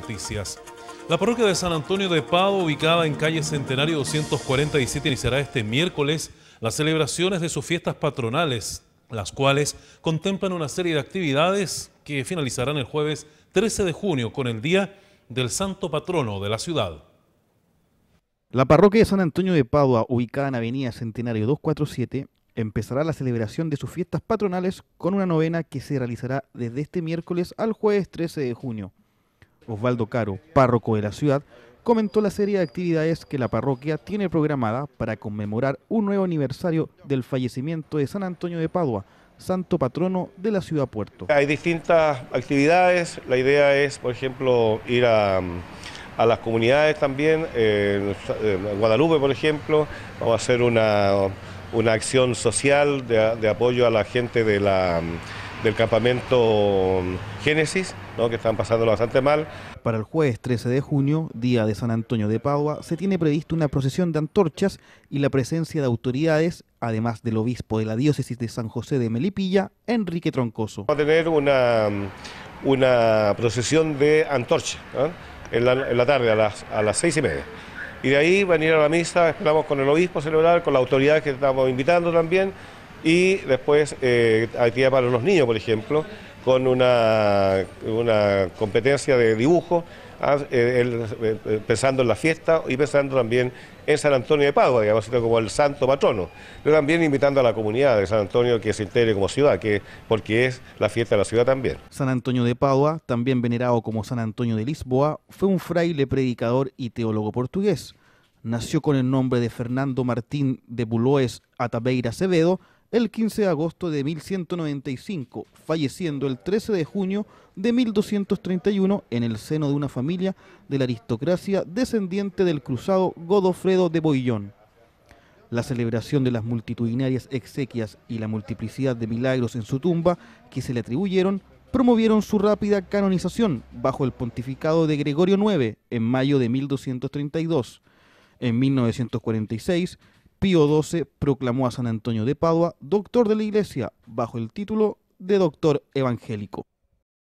Noticias. La parroquia de San Antonio de Padua ubicada en calle Centenario 247, iniciará este miércoles las celebraciones de sus fiestas patronales, las cuales contemplan una serie de actividades que finalizarán el jueves 13 de junio con el Día del Santo Patrono de la ciudad. La parroquia de San Antonio de Padua, ubicada en Avenida Centenario 247, empezará la celebración de sus fiestas patronales con una novena que se realizará desde este miércoles al jueves 13 de junio. Osvaldo Caro, párroco de la ciudad, comentó la serie de actividades que la parroquia tiene programada para conmemorar un nuevo aniversario del fallecimiento de San Antonio de Padua, santo patrono de la ciudad puerto. Hay distintas actividades, la idea es, por ejemplo, ir a, las comunidades también, eh, en Guadalupe, por ejemplo, vamos a hacer una, una acción social de, de apoyo a la gente de la del campamento Génesis, que están pasándolo bastante mal. Para el jueves 13 de junio, día de San Antonio de Padua, se tiene previsto una procesión de antorchas y la presencia de autoridades, además del obispo de la diócesis de San José de Melipilla, Enrique Troncoso. Va a tener una, una procesión de antorchas en, la, tarde, a las, a las seis y media. Y de ahí venir a a la misa, esperamos con el obispo celebrar, con la autoridad que estamos invitando también y después eh, actividad para los niños, por ejemplo, con una, competencia de dibujo, ah, eh, eh, pensando en la fiesta y pensando también en San Antonio de Padua, digamos, como el santo patrono, pero también invitando a la comunidad de San Antonio que se integre como ciudad, que, porque es la fiesta de la ciudad también. San Antonio de Padua, también venerado como San Antonio de Lisboa, fue un fraile, predicador y teólogo portugués. Nació con el nombre de Fernando Martín de Buloes Atabeira Acevedo, el 15 de agosto de 1195, falleciendo el 13 de junio de 1231 en el seno de una familia de la aristocracia descendiente del cruzado Godofredo de Boillón. La celebración de las multitudinarias exequias y la multiplicidad de milagros en su tumba que se le atribuyeron promovieron su rápida canonización bajo el pontificado de Gregorio IX en mayo de 1232. En 1946, Pío XII proclamó a San Antonio de Padua doctor de la Iglesia bajo el título de doctor evangélico.